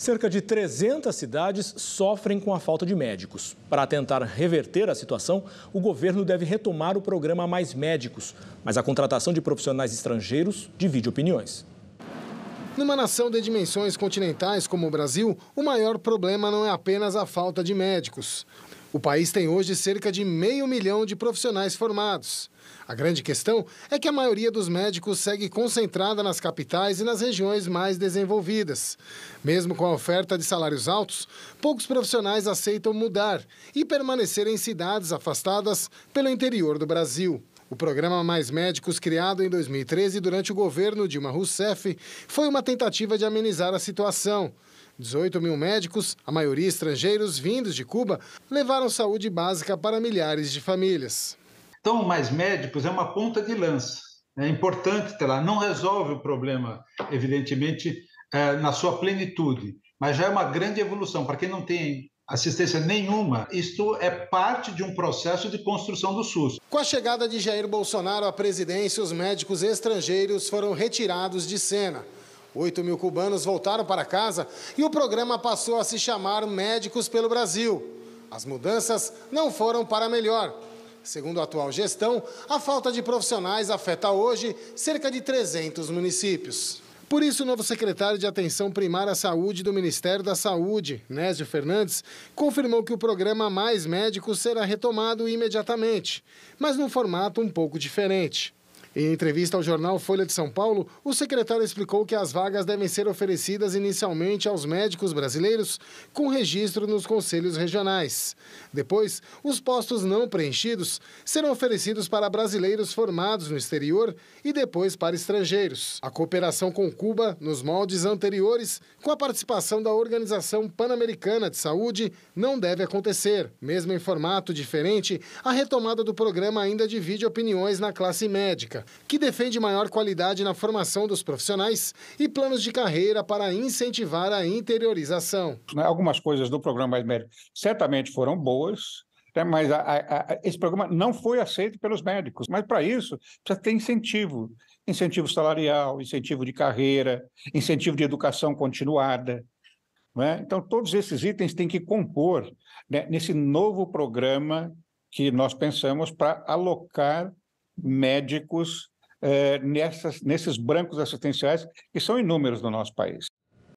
Cerca de 300 cidades sofrem com a falta de médicos. Para tentar reverter a situação, o governo deve retomar o programa Mais Médicos, mas a contratação de profissionais estrangeiros divide opiniões. Numa nação de dimensões continentais como o Brasil, o maior problema não é apenas a falta de médicos. O país tem hoje cerca de meio milhão de profissionais formados. A grande questão é que a maioria dos médicos segue concentrada nas capitais e nas regiões mais desenvolvidas. Mesmo com a oferta de salários altos, poucos profissionais aceitam mudar e permanecer em cidades afastadas pelo interior do Brasil. O programa Mais Médicos, criado em 2013 durante o governo Dilma Rousseff, foi uma tentativa de amenizar a situação. 18 mil médicos, a maioria estrangeiros vindos de Cuba, levaram saúde básica para milhares de famílias. Então, Mais Médicos é uma ponta de lança. É importante ter lá. Não resolve o problema, evidentemente, eh, na sua plenitude, mas já é uma grande evolução. Para quem não tem assistência nenhuma. Isto é parte de um processo de construção do SUS. Com a chegada de Jair Bolsonaro à presidência, os médicos estrangeiros foram retirados de cena. 8 mil cubanos voltaram para casa e o programa passou a se chamar Médicos pelo Brasil. As mudanças não foram para melhor. Segundo a atual gestão, a falta de profissionais afeta hoje cerca de 300 municípios. Por isso, o novo secretário de Atenção Primária à Saúde do Ministério da Saúde, Nésio Fernandes, confirmou que o programa Mais Médicos será retomado imediatamente, mas num formato um pouco diferente. Em entrevista ao jornal Folha de São Paulo, o secretário explicou que as vagas devem ser oferecidas inicialmente aos médicos brasileiros com registro nos conselhos regionais. Depois, os postos não preenchidos serão oferecidos para brasileiros formados no exterior e depois para estrangeiros. A cooperação com Cuba, nos moldes anteriores, com a participação da Organização Pan-Americana de Saúde, não deve acontecer. Mesmo em formato diferente, a retomada do programa ainda divide opiniões na classe médica que defende maior qualidade na formação dos profissionais e planos de carreira para incentivar a interiorização. Né, algumas coisas do programa Mais Médico certamente foram boas, né, mas a, a, a, esse programa não foi aceito pelos médicos. Mas para isso precisa ter incentivo, incentivo salarial, incentivo de carreira, incentivo de educação continuada. Né? Então todos esses itens têm que compor né, nesse novo programa que nós pensamos para alocar médicos eh, nessas, nesses brancos assistenciais, que são inúmeros no nosso país.